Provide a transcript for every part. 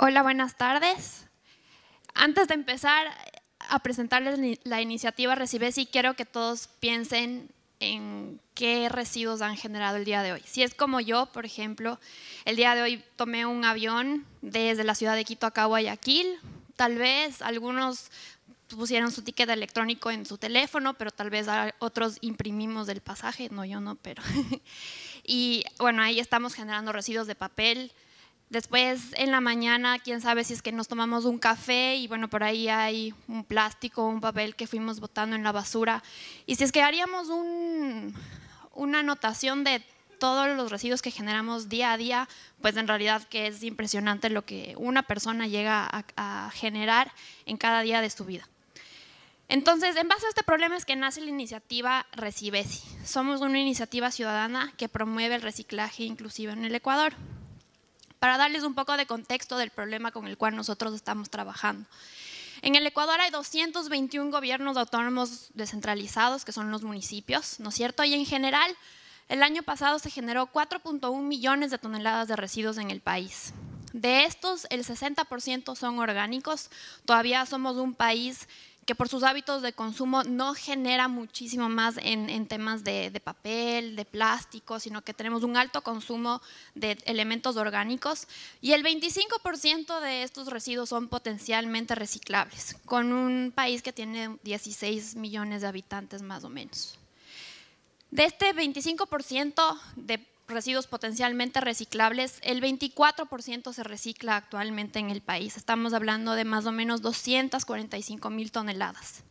Hola, buenas tardes. Antes de empezar a presentarles la iniciativa Recibes, sí quiero que todos piensen en qué residuos han generado el día de hoy. Si es como yo, por ejemplo, el día de hoy tomé un avión desde la ciudad de Quito a Guayaquil, tal vez algunos pusieron su ticket electrónico en su teléfono, pero tal vez otros imprimimos del pasaje, no yo no, pero... y bueno, ahí estamos generando residuos de papel, Después en la mañana, quién sabe si es que nos tomamos un café y bueno, por ahí hay un plástico, un papel que fuimos botando en la basura. Y si es que haríamos una anotación de todos los residuos que generamos día a día, pues en realidad que es impresionante lo que una persona llega a, generar en cada día de su vida. Entonces, en base a este problema es que nace la iniciativa Recibesi. Somos una iniciativa ciudadana que promueve el reciclaje inclusivo en el Ecuador para darles un poco de contexto del problema con el cual nosotros estamos trabajando. En el Ecuador hay 221 gobiernos autónomos descentralizados, que son los municipios, ¿no es cierto? Y en general, el año pasado se generó 4.1 millones de toneladas de residuos en el país. De estos, el 60% son orgánicos. Todavía somos un país que por sus hábitos de consumo no genera muchísimo más en, temas de, papel, de plástico, sino que tenemos un alto consumo de elementos orgánicos y el 25% de estos residuos son potencialmente reciclables, con un país que tiene 16 millones de habitantes más o menos. De este 25% de residuos potencialmente reciclables, el 24% se recicla actualmente en el país. Estamos hablando de más o menos 245 mil toneladas.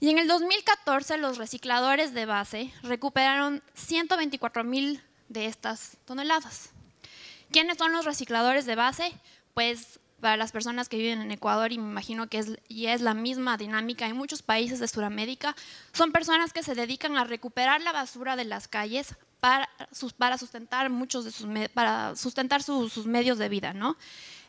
Y en el 2014 los recicladores de base recuperaron 124 mil de estas toneladas. ¿Quiénes son los recicladores de base? Pues para las personas que viven en Ecuador, y me imagino que es, y es la misma dinámica en muchos países de Sudamérica, son personas que se dedican a recuperar la basura de las calles, para, sustentar muchos de sus para sustentar sus medios de vida, ¿no?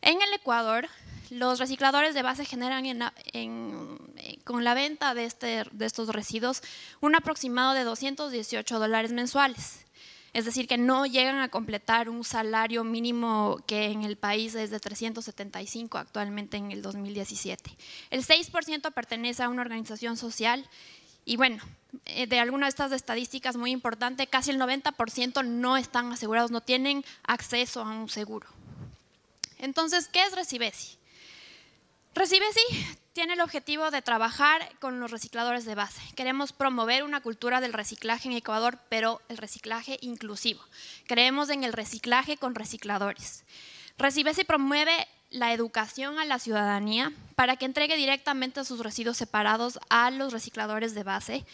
En el Ecuador, los recicladores de base generan eh, con la venta de, este, de estos residuos un aproximado de 218 dólares mensuales. Es decir, que no llegan a completar un salario mínimo que en el país es de 375 actualmente en el 2017. El 6% pertenece a una organización social y bueno, eh, de alguna de estas estadísticas muy importante, casi el 90% no están asegurados, no tienen acceso a un seguro. Entonces, ¿qué es Recibesi? Recibesi tiene el objetivo de trabajar con los recicladores de base. Queremos promover una cultura del reciclaje en Ecuador, pero el reciclaje inclusivo. Creemos en el reciclaje con recicladores. Recibesi promueve la educación a la ciudadanía para que entregue directamente sus residuos separados a los recicladores de base.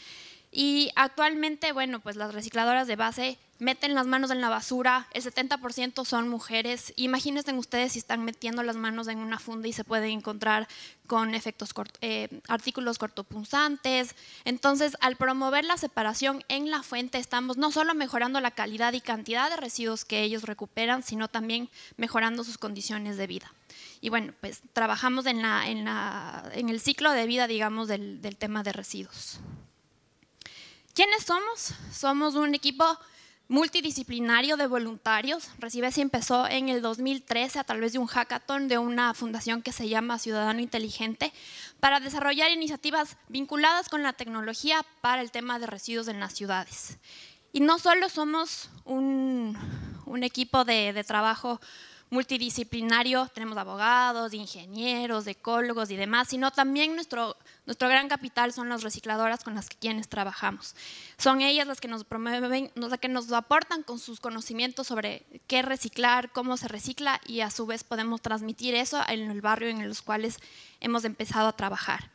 Y actualmente, bueno, pues las recicladoras de base meten las manos en la basura, el 70% son mujeres. Imagínense ustedes si están metiendo las manos en una funda y se pueden encontrar con efectos eh, artículos cortopunzantes. Entonces, al promover la separación en la fuente, estamos no solo mejorando la calidad y cantidad de residuos que ellos recuperan, sino también mejorando sus condiciones de vida. Y bueno, pues trabajamos en, la, en, el ciclo de vida, digamos, del, del tema de residuos. ¿Quiénes somos? Somos un equipo multidisciplinario de voluntarios. Recibe se empezó en el 2013 a través de un hackathon de una fundación que se llama Ciudadano Inteligente para desarrollar iniciativas vinculadas con la tecnología para el tema de residuos en las ciudades. Y no solo somos un, equipo de trabajo multidisciplinario, tenemos abogados, ingenieros, ecólogos y demás, sino también nuestro, nuestro gran capital son las recicladoras con las que quienes trabajamos. Son ellas las que nos promueven, las que nos aportan con sus conocimientos sobre qué reciclar, cómo se recicla y a su vez podemos transmitir eso en el barrio en los cuales hemos empezado a trabajar.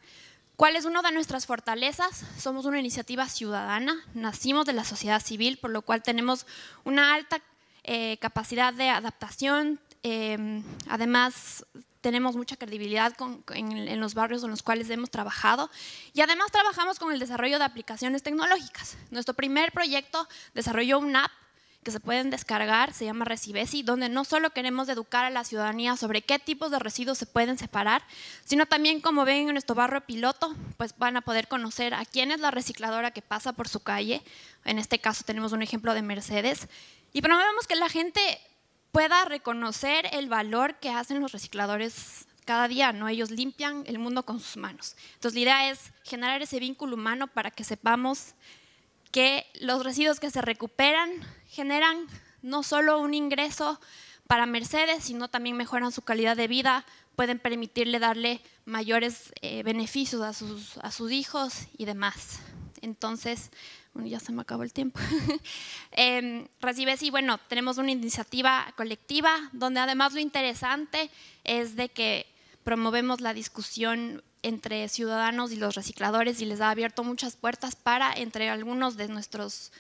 ¿Cuál es una de nuestras fortalezas? Somos una iniciativa ciudadana, nacimos de la sociedad civil, por lo cual tenemos una alta eh, capacidad de adaptación, Em, además, tenemos mucha credibilidad en, los barrios en los cuales hemos trabajado y además trabajamos con el desarrollo de aplicaciones tecnológicas. Nuestro primer proyecto desarrolló un app que se pueden descargar, se llama Recibesi, donde no solo queremos educar a la ciudadanía sobre qué tipos de residuos se pueden separar, sino también, como ven en nuestro barrio piloto, pues van a poder conocer a quién es la recicladora que pasa por su calle. En este caso tenemos un ejemplo de Mercedes. Y promovemos que la gente pueda reconocer el valor que hacen los recicladores cada día, ¿no? Ellos limpian el mundo con sus manos. Entonces la idea es generar ese vínculo humano para que sepamos que los residuos que se recuperan generan no solo un ingreso para Mercedes, sino también mejoran su calidad de vida, pueden permitirle darle mayores eh, beneficios a sus, a sus hijos y demás. Entonces, bueno, ya se me acabó el tiempo, eh, em, recibes y bueno, tenemos una iniciativa colectiva donde además lo interesante es de que promovemos la discusión entre ciudadanos y los recicladores y les ha abierto muchas puertas para, entre algunos de nuestros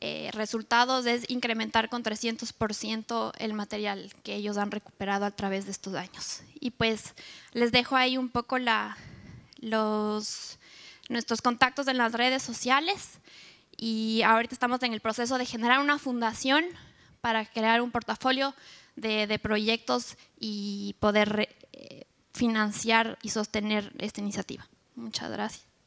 eh, resultados, es incrementar con 300% el material que ellos han recuperado a través de estos años. Y pues les dejo ahí un poco la, los, nuestros contactos en las redes sociales y ahorita estamos en el proceso de generar una fundación para crear un portafolio de, proyectos y poder eh, financiar y sostener esta iniciativa. Muchas gracias.